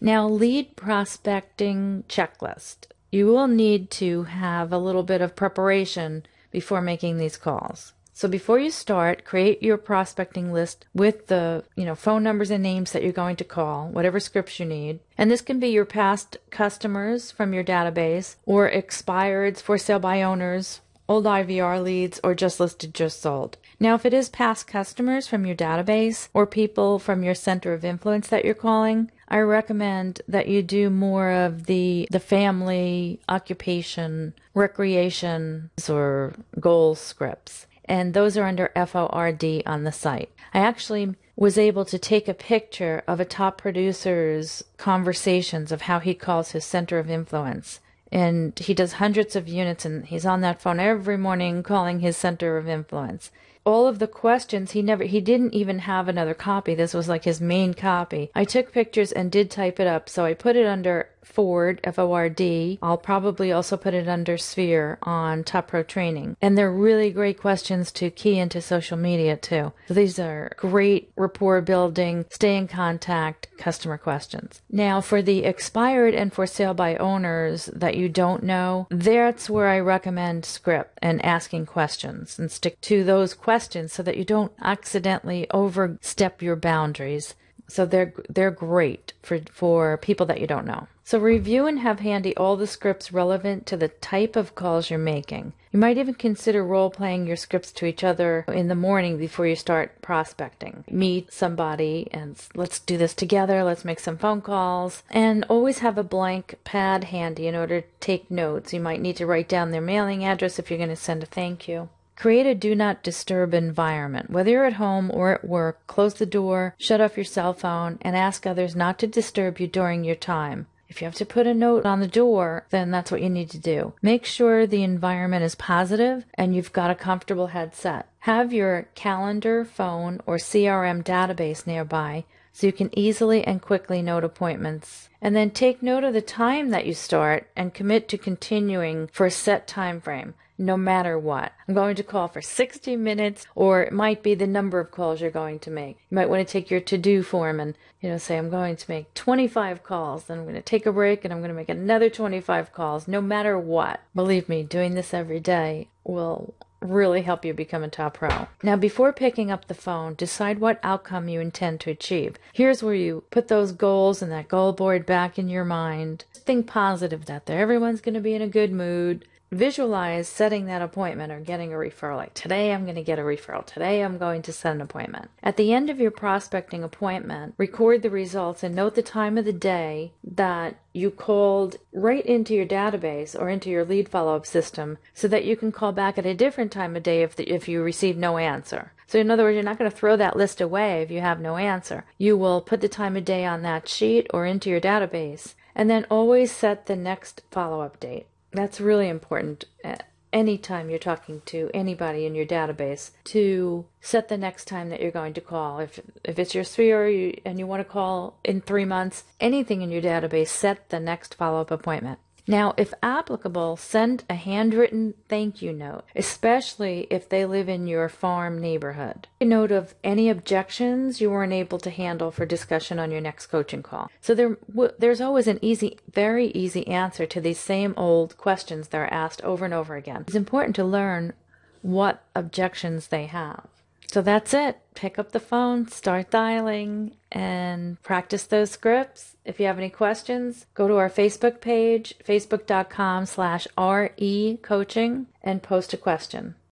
Now, lead prospecting checklist. You will need to have a little bit of preparation before making these calls. So before you start, create your prospecting list with the, you know, phone numbers and names that you're going to call, whatever scripts you need. And this can be your past customers from your database or expireds for sale by owners, old IVR leads or just listed just sold. Now, if it is past customers from your database or people from your center of influence that you're calling, I recommend that you do more of the the family occupation recreations or goal scripts. And those are under FORD on the site. I actually was able to take a picture of a top producer's conversations of how he calls his center of influence. And he does hundreds of units, and he's on that phone every morning calling his center of influence all of the questions he never he didn't even have another copy this was like his main copy i took pictures and did type it up so i put it under Ford, F O R D. I'll probably also put it under Sphere on Top Pro Training. And they're really great questions to key into social media too. So these are great rapport building, stay in contact customer questions. Now, for the expired and for sale by owners that you don't know, that's where I recommend script and asking questions and stick to those questions so that you don't accidentally overstep your boundaries so they're they're great for for people that you don't know. So review and have handy all the scripts relevant to the type of calls you're making. You might even consider role playing your scripts to each other in the morning before you start prospecting. Meet somebody and let's do this together, let's make some phone calls, and always have a blank pad handy in order to take notes. You might need to write down their mailing address if you're going to send a thank you. Create a do not disturb environment. Whether you're at home or at work, close the door, shut off your cell phone, and ask others not to disturb you during your time. If you have to put a note on the door, then that's what you need to do. Make sure the environment is positive and you've got a comfortable headset. Have your calendar, phone, or CRM database nearby so you can easily and quickly note appointments. And then take note of the time that you start and commit to continuing for a set time frame no matter what. I'm going to call for 60 minutes, or it might be the number of calls you're going to make. You might want to take your to-do form and, you know, say, I'm going to make 25 calls, then I'm going to take a break and I'm going to make another 25 calls, no matter what. Believe me, doing this every day will really help you become a top pro. Now, before picking up the phone, decide what outcome you intend to achieve. Here's where you put those goals and that goal board back in your mind. Think positive that there. Everyone's going to be in a good mood visualize setting that appointment or getting a referral. Like today, I'm going to get a referral. Today, I'm going to set an appointment. At the end of your prospecting appointment, record the results and note the time of the day that you called right into your database or into your lead follow up system so that you can call back at a different time of day if, the, if you receive no answer. So, in other words, you're not going to throw that list away if you have no answer. You will put the time of day on that sheet or into your database and then always set the next follow up date. That's really important uh, anytime you're talking to anybody in your database to set the next time that you're going to call. If if it's your sphere and you want to call in three months, anything in your database, set the next follow up appointment. Now, if applicable, send a handwritten thank you note, especially if they live in your farm neighborhood. Take note of any objections you weren't able to handle for discussion on your next coaching call. So there, there's always an easy, very easy answer to these same old questions that are asked over and over again. It's important to learn what objections they have. So that's it. Pick up the phone, start dialing, and practice those scripts. If you have any questions, go to our Facebook page, facebook.com slash re coaching, and post a question.